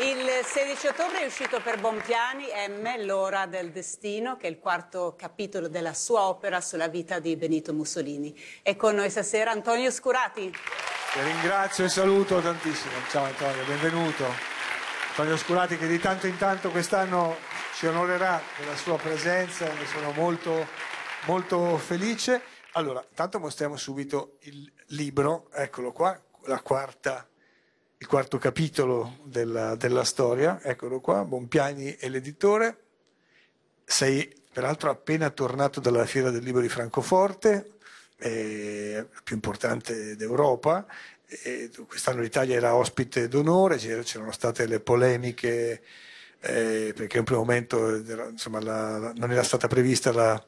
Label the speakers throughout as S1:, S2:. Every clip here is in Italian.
S1: Il 16 ottobre è uscito per Bompiani M, L'ora del destino, che è il quarto capitolo della sua opera sulla vita di Benito Mussolini. È con noi stasera Antonio Scurati.
S2: Ti ringrazio e saluto tantissimo. Ciao Antonio, benvenuto. Antonio Scurati che di tanto in tanto quest'anno ci onorerà della sua presenza, ne sono molto, molto felice. Allora, intanto mostriamo subito il libro, eccolo qua, la quarta il quarto capitolo della, della storia, eccolo qua, Bompiani e l'editore. Sei peraltro appena tornato dalla Fiera del Libro di Francoforte, eh, più importante d'Europa. Eh, quest'anno l'Italia era ospite d'onore, c'erano state le polemiche eh, perché in un primo momento insomma, la, non era stata prevista la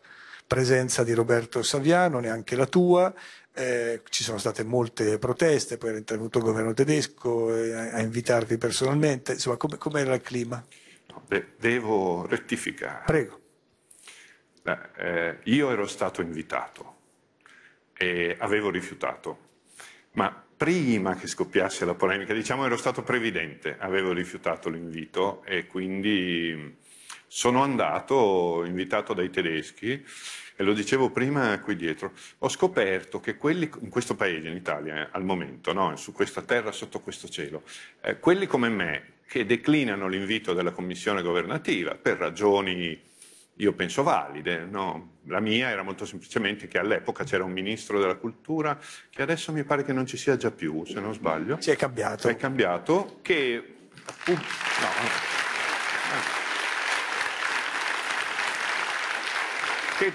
S2: presenza di Roberto Saviano, neanche la tua, eh, ci sono state molte proteste, poi era intervenuto il governo tedesco eh, a invitarvi personalmente. Insomma, come, com'era il clima?
S1: De- devo rettificare. Prego. Eh, io ero stato invitato e avevo rifiutato, ma prima che scoppiasse la polemica, diciamo ero stato previdente, avevo rifiutato l'invito e quindi sono andato, invitato dai tedeschi, e lo dicevo prima qui dietro, ho scoperto che quelli in questo paese, in Italia, eh, al momento, no, su questa terra, sotto questo cielo, eh, quelli come me che declinano l'invito della commissione governativa per ragioni, io penso, valide, no? la mia era molto semplicemente che all'epoca c'era un ministro della cultura che adesso mi pare che non ci sia già più, se non sbaglio. Si è cambiato. Si è cambiato, che... Appunto, no. che,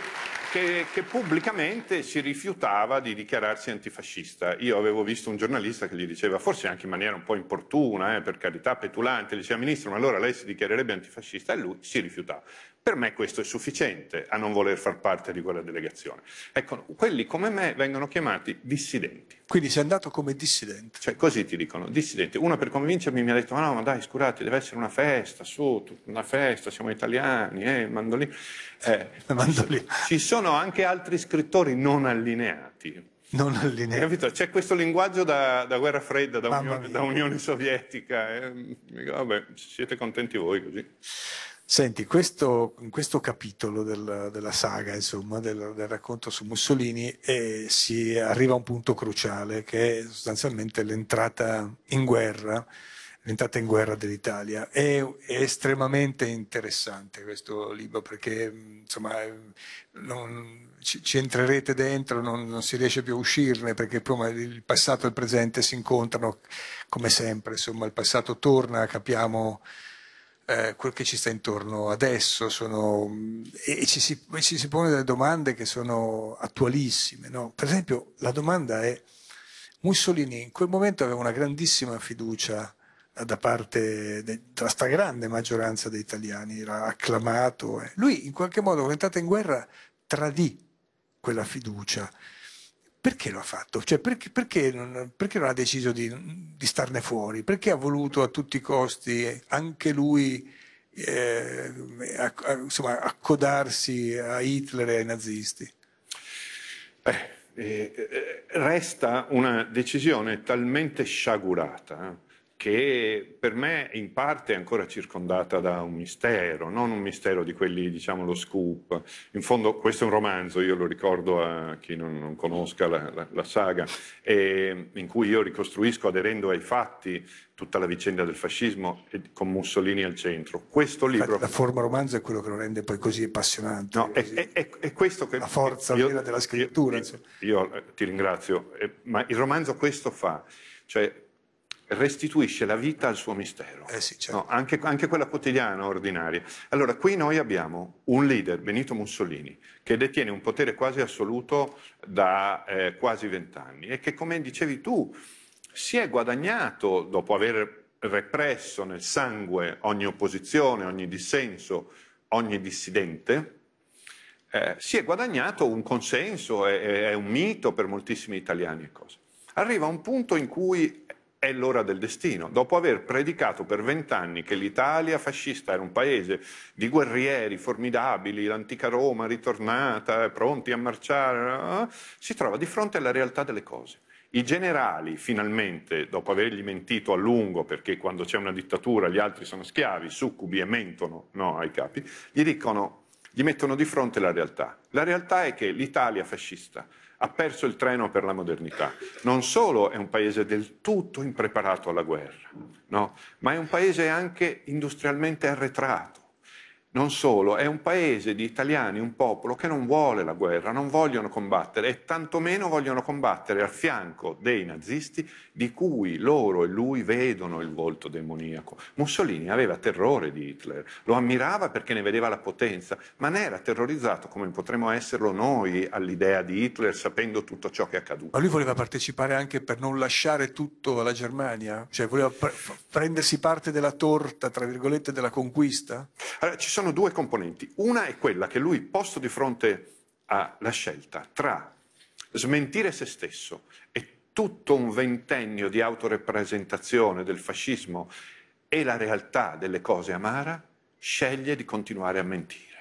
S1: che, che pubblicamente si rifiutava di dichiararsi antifascista. Io avevo visto un giornalista che gli diceva, forse anche in maniera un po' importuna, eh, per carità, petulante, gli diceva, ministro, ma allora lei si dichiarerebbe antifascista? E lui si rifiutava. Per me questo è sufficiente a non voler far parte di quella delegazione. Ecco, quelli come me vengono chiamati dissidenti. Quindi sei andato come dissidente? Cioè, così ti dicono, dissidente. Uno per convincermi mi ha detto, no, ma dai, scusate, deve essere una festa, su, una festa, siamo italiani, eh, mandolino. Eh, mandolino. Ci sono anche altri scrittori non allineati,
S2: non allineati.
S1: C'è questo linguaggio da, da guerra fredda, da, unione, da Unione Sovietica. Eh? Vabbè, siete contenti voi così.
S2: Senti, in questo capitolo del, della saga, insomma, del, del racconto su Mussolini, eh, si arriva a un punto cruciale che è sostanzialmente l'entrata in guerra, l'entrata in guerra dell'Italia. È, è, estremamente interessante questo libro perché insomma, eh, non, ci, ci, entrerete dentro, non, non, si riesce più a uscirne perché il passato e il presente si incontrano come sempre, insomma, il passato torna, capiamo eh, quel che ci sta intorno adesso sono, e, ci si, e, ci si, pone delle domande che sono attualissime. No? Per esempio la domanda è Mussolini in quel momento aveva una grandissima fiducia eh, da parte della stragrande maggioranza degli italiani, era acclamato. Eh. Lui in qualche modo, quando è entrato in guerra, tradì quella fiducia perché lo ha fatto? Cioè, perché, perché, non, perché, non, ha deciso di, di, starne fuori? Perché ha voluto a tutti i costi anche lui eh, a, a, insomma, accodarsi a Hitler e ai nazisti?
S1: Beh, eh, eh resta una decisione talmente sciagurata eh, che per me in parte è ancora circondata da un mistero, non un mistero di quelli, diciamo, lo scoop. In fondo questo è un romanzo, io lo ricordo a chi non, non conosca la, la, la saga, e, in cui io ricostruisco aderendo ai fatti tutta la vicenda del fascismo con Mussolini al centro.
S2: Questo libro... La, forma romanzo è quello che lo rende poi così appassionante.
S1: No, così... È, è,
S2: è, questo che... La forza
S1: io, della scrittura. Io, io, io eh, ti ringrazio, eh, ma il romanzo questo fa. Cioè, restituisce la vita al suo mistero, eh sì, certo. no, anche, anche, quella quotidiana, ordinaria. Allora, qui noi abbiamo un leader, Benito Mussolini, che detiene un potere quasi assoluto da eh, quasi vent'anni e che, come dicevi tu, si è guadagnato, dopo aver represso nel sangue ogni opposizione, ogni dissenso, ogni dissidente, eh, si è guadagnato un consenso, è, è un mito per moltissimi italiani. Cosa. Arriva un punto in cui è l'ora del destino. Dopo aver predicato per vent'anni che l'Italia fascista era un paese di guerrieri formidabili, l'antica Roma ritornata, pronti a marciare, eh, si trova di fronte alla realtà delle cose. I generali, finalmente, dopo avergli mentito a lungo, perché quando c'è una dittatura gli altri sono schiavi, succubi e mentono no, ai capi, gli dicono, gli mettono di fronte la realtà. La realtà è che l'Italia fascista ha perso il treno per la modernità. Non solo è un paese del tutto impreparato alla guerra, no? ma è un paese anche industrialmente arretrato non solo, è un paese di italiani, un popolo che non vuole la guerra, non vogliono combattere e tantomeno vogliono combattere al fianco dei nazisti di cui loro e lui vedono il volto demoniaco. Mussolini aveva terrore di Hitler, lo ammirava perché ne vedeva la potenza, ma ne era terrorizzato come potremmo esserlo noi all'idea di Hitler sapendo tutto ciò che è accaduto. Ma lui
S2: voleva partecipare anche per non lasciare tutto alla Germania? Cioè voleva prendersi parte della torta, tra virgolette, della conquista? Allora, ci sono sono due componenti.
S1: Una è quella che lui, posto di fronte alla scelta tra smentire se stesso e tutto un ventennio di autorepresentazione del fascismo e la realtà delle cose amara, sceglie di continuare a mentire.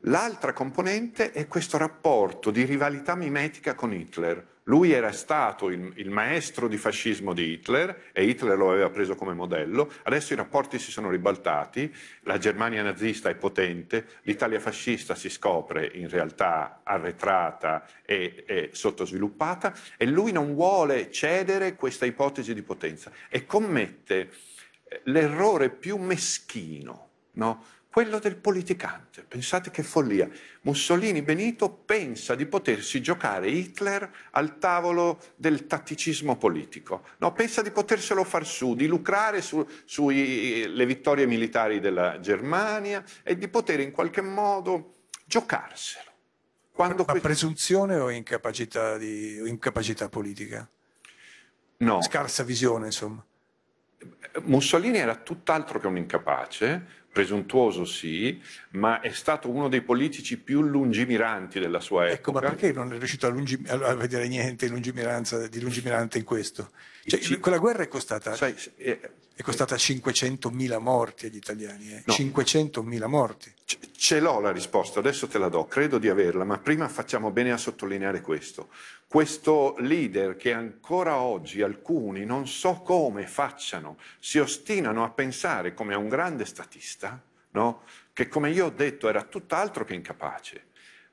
S1: L'altra componente è questo rapporto di rivalità mimetica con Hitler. Lui era stato il, il, maestro di fascismo di Hitler e Hitler lo aveva preso come modello, adesso i rapporti si sono ribaltati, la Germania nazista è potente, l'Italia fascista si scopre in realtà arretrata e, e sottosviluppata e lui non vuole cedere questa ipotesi di potenza e commette eh, l'errore più meschino. No? quello del politicante. Pensate che follia. Mussolini Benito pensa di potersi giocare Hitler al tavolo del tatticismo politico. No, pensa di poterselo far su, di lucrare sulle su vittorie militari della Germania e di poter in qualche modo
S2: giocarselo. Quando Ma que- presunzione o incapacità, di, o incapacità politica? No. Scarsa visione, insomma.
S1: Mussolini era tutt'altro che un incapace, presuntuoso sì, ma è stato uno dei politici più lungimiranti della sua epoca.
S2: Ecco, ma perché non è riuscito a, lungim- a vedere niente lungimiranza, di lungimirante in questo? Cioè, c- quella guerra è costata, cioè, eh, è costata 500.000 morti agli italiani, eh? no. 500.000 morti. C- ce l'ho la
S1: risposta, adesso te la do, credo di averla, ma prima facciamo bene a sottolineare questo. Questo leader che ancora oggi alcuni, non so come facciano, si ostinano a pensare come a un grande statista, no? che come io ho detto era tutt'altro che incapace,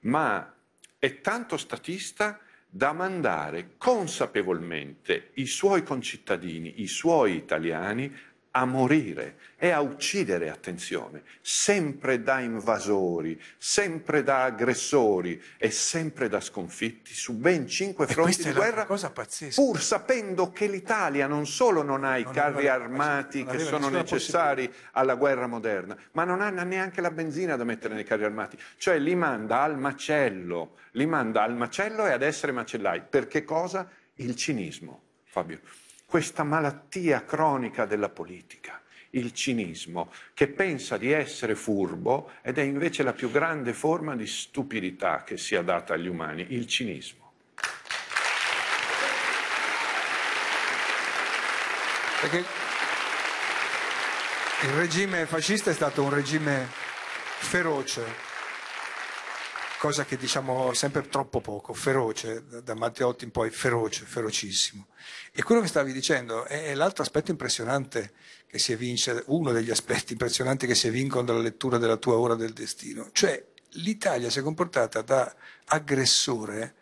S1: ma è tanto statista da mandare consapevolmente i suoi concittadini, i suoi italiani a morire e a uccidere, attenzione, sempre da invasori, sempre da aggressori e sempre da sconfitti su ben cinque fronti di guerra,
S2: pur
S1: sapendo che l'Italia non solo non ha i non carri aveva, armati che sono necessari alla guerra moderna, ma non ha neanche la benzina da mettere nei carri armati, cioè li manda al macello, li manda al macello e ad essere macellai. Perché cosa? Il cinismo, Fabio questa malattia cronica della politica, il cinismo, che pensa di essere furbo ed è invece la più grande forma di stupidità che sia data agli umani, il cinismo.
S2: Perché il regime fascista è stato un regime feroce, cosa che diciamo sempre troppo poco, feroce, da Matteotti in poi feroce, ferocissimo. E quello che stavi dicendo è l'altro aspetto impressionante che si evince, uno degli aspetti impressionanti che si evincono dalla lettura della tua ora del destino, cioè l'Italia si è comportata da aggressore,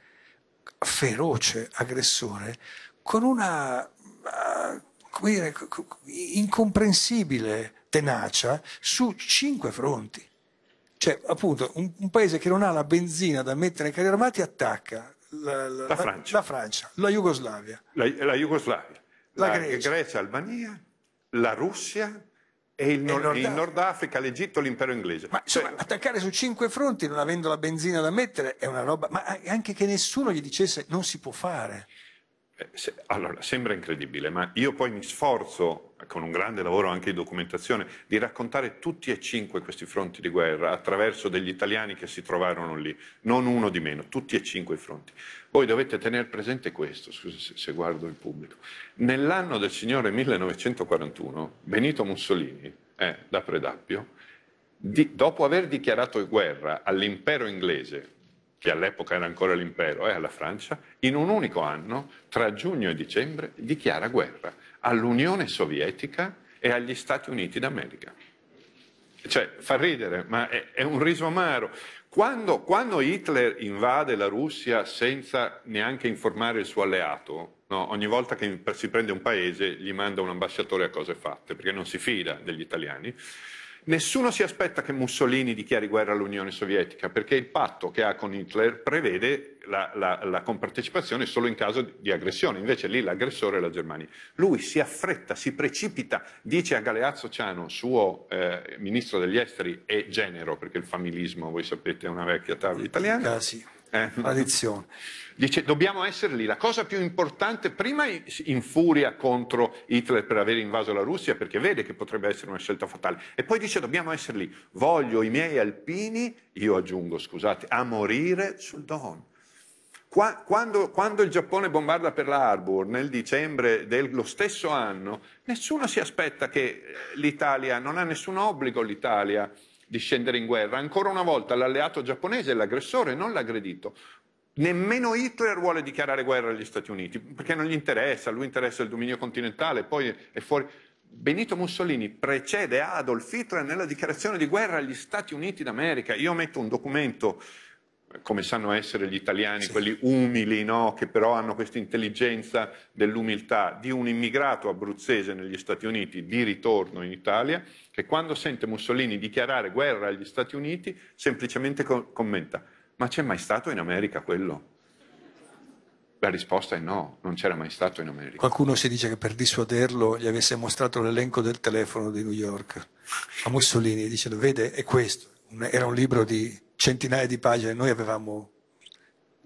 S2: feroce aggressore, con una ah, come dire, incomprensibile tenacia su cinque fronti. Cioè, appunto, un, un, paese che non ha la benzina da mettere nei carri armati attacca la, la, la, Francia. la Francia. la, Jugoslavia,
S1: la, Jugoslavia, la, Grecia. Grecia, Albania, la Russia, e il, Nord, il Nord Africa, l'Egitto, l'impero inglese. Ma insomma, cioè,
S2: attaccare su cinque fronti non avendo la benzina da mettere è una roba, ma anche che nessuno gli dicesse non si può fare.
S1: Eh, allora, sembra incredibile, ma io poi mi sforzo, con un grande lavoro anche di documentazione, di raccontare tutti e cinque questi fronti di guerra attraverso degli italiani che si trovarono lì, non uno di meno, tutti e cinque i fronti. Voi dovete tenere presente questo, scusa se, se guardo il pubblico. Nell'anno del Signore 1941, Benito Mussolini, eh, da Predappio, di, dopo aver dichiarato guerra all'impero inglese, che all'epoca era ancora l'impero, e eh, alla Francia, in un unico anno, tra giugno e dicembre, dichiara guerra all'Unione Sovietica e agli Stati Uniti d'America. Cioè, fa ridere, ma è, è un riso amaro. Quando, quando, Hitler invade la Russia senza neanche informare il suo alleato, no, ogni volta che si prende un paese gli manda un ambasciatore a cose fatte, perché non si fida degli italiani, Nessuno si aspetta che Mussolini dichiari guerra all'Unione Sovietica, perché il patto che ha con Hitler prevede la, la, la compartecipazione solo in caso di aggressione, invece lì l'aggressore è la Germania. Lui si affretta, si precipita, dice a Galeazzo Ciano, suo eh, ministro degli esteri e genero, perché il familismo, voi sapete, è una vecchia tavola italiana. Ah, sì eh. tradizione. Dice, dobbiamo essere lì. La cosa più importante, prima in furia contro Hitler per aver invaso la Russia, perché vede che potrebbe essere una scelta fatale, e poi dice, dobbiamo essere lì. Voglio i miei alpini, io aggiungo, scusate, a morire sul Don. Qua, quando, quando, il Giappone bombarda per la Harbour nel dicembre dello stesso anno, nessuno si aspetta che eh, l'Italia, non ha nessun obbligo l'Italia di scendere in guerra. Ancora una volta l'alleato giapponese è l'aggressore, non l'aggredito. Nemmeno Hitler vuole dichiarare guerra agli Stati Uniti, perché non gli interessa, a lui interessa il dominio continentale, poi è fuori. Benito Mussolini precede Adolf Hitler nella dichiarazione di guerra agli Stati Uniti d'America. Io metto un documento come sanno essere gli italiani, sì. quelli umili, no? che però hanno questa intelligenza dell'umiltà, di un immigrato abruzzese negli Stati Uniti di ritorno in Italia, che quando sente Mussolini dichiarare guerra agli Stati Uniti, semplicemente co- commenta, ma c'è mai stato in America quello? La risposta è no, non c'era mai stato in America.
S2: Qualcuno si dice che per dissuaderlo gli avesse mostrato l'elenco del telefono di New York a Mussolini, dice, vede, è questo, era un libro di centinaia di pagine, noi avevamo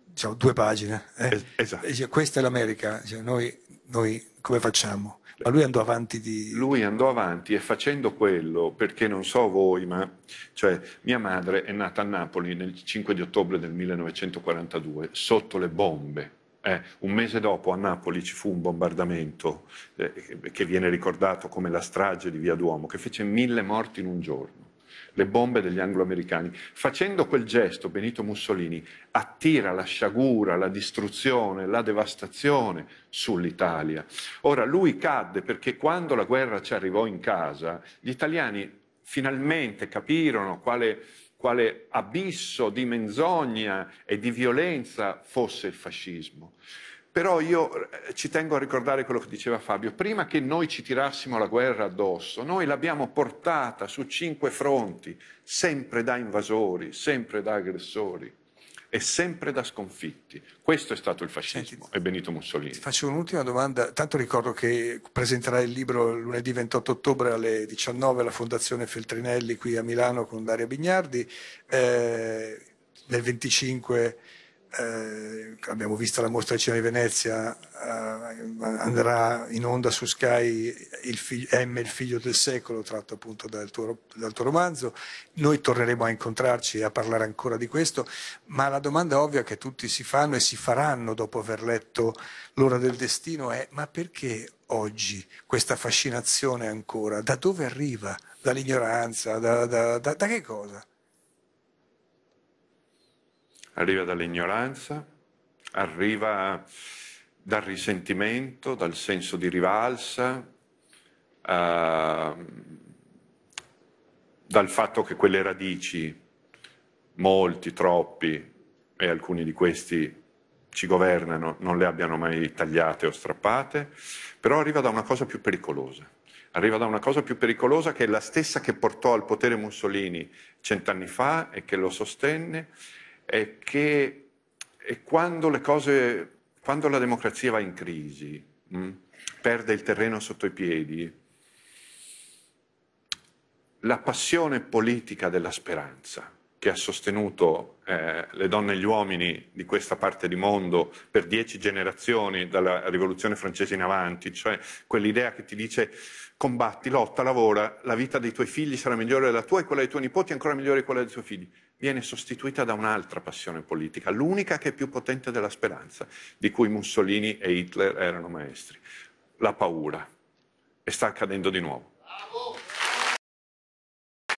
S2: diciamo, due pagine. Eh? Esatto. Dice, questa è l'America, noi, noi come facciamo? Ma lui andò avanti di... Lui andò
S1: avanti e facendo quello, perché non so voi, ma cioè, mia madre è nata a Napoli nel 5 di ottobre del 1942, sotto le bombe. Eh, un mese dopo a Napoli ci fu un bombardamento eh, che viene ricordato come la strage di Via Duomo, che fece mille morti in un giorno le bombe degli anglo-americani. Facendo quel gesto, Benito Mussolini attira la sciagura, la distruzione, la devastazione sull'Italia. Ora, lui cadde perché quando la guerra ci arrivò in casa, gli italiani finalmente capirono quale quale abisso di menzogna e di violenza fosse il fascismo. Però io eh, ci tengo a ricordare quello che diceva Fabio, prima che noi ci tirassimo la guerra addosso, noi l'abbiamo portata su cinque fronti, sempre da invasori, sempre da aggressori e sempre da sconfitti. Questo è stato il fascismo Senti, e Benito Mussolini. Ti
S2: faccio un'ultima domanda, tanto ricordo che presenterai il libro lunedì 28 ottobre alle 19 alla Fondazione Feltrinelli qui a Milano con Daria Bignardi, eh, nel 25 eh, abbiamo visto la mostra del cinema di Venezia, eh, andrà in onda su Sky il figlio, M, il figlio del secolo, tratto appunto dal tuo, dal tuo, romanzo. Noi torneremo a incontrarci e a parlare ancora di questo, ma la domanda ovvia che tutti si fanno e si faranno dopo aver letto L'ora del destino è ma perché oggi questa fascinazione ancora? Da dove arriva? Dall'ignoranza? da, da, da, da che cosa?
S1: arriva dall'ignoranza, arriva dal risentimento, dal senso di rivalsa, eh, dal fatto che quelle radici, molti, troppi, e alcuni di questi ci governano, non le abbiano mai tagliate o strappate, però arriva da una cosa più pericolosa. Arriva da una cosa più pericolosa che è la stessa che portò al potere Mussolini cent'anni fa e che lo sostenne è che è quando le cose, quando la democrazia va in crisi, mh, mm, perde il terreno sotto i piedi, la passione politica della speranza che ha sostenuto eh, le donne e gli uomini di questa parte di mondo per dieci generazioni dalla rivoluzione francese in avanti, cioè quell'idea che ti dice combatti, lotta, lavora, la vita dei tuoi figli sarà migliore della tua e quella dei tuoi nipoti ancora migliore di quella dei tuoi figli viene sostituita da un'altra passione politica, l'unica che è più potente della speranza, di cui Mussolini e Hitler erano maestri, la paura. E sta accadendo di nuovo. Bravo.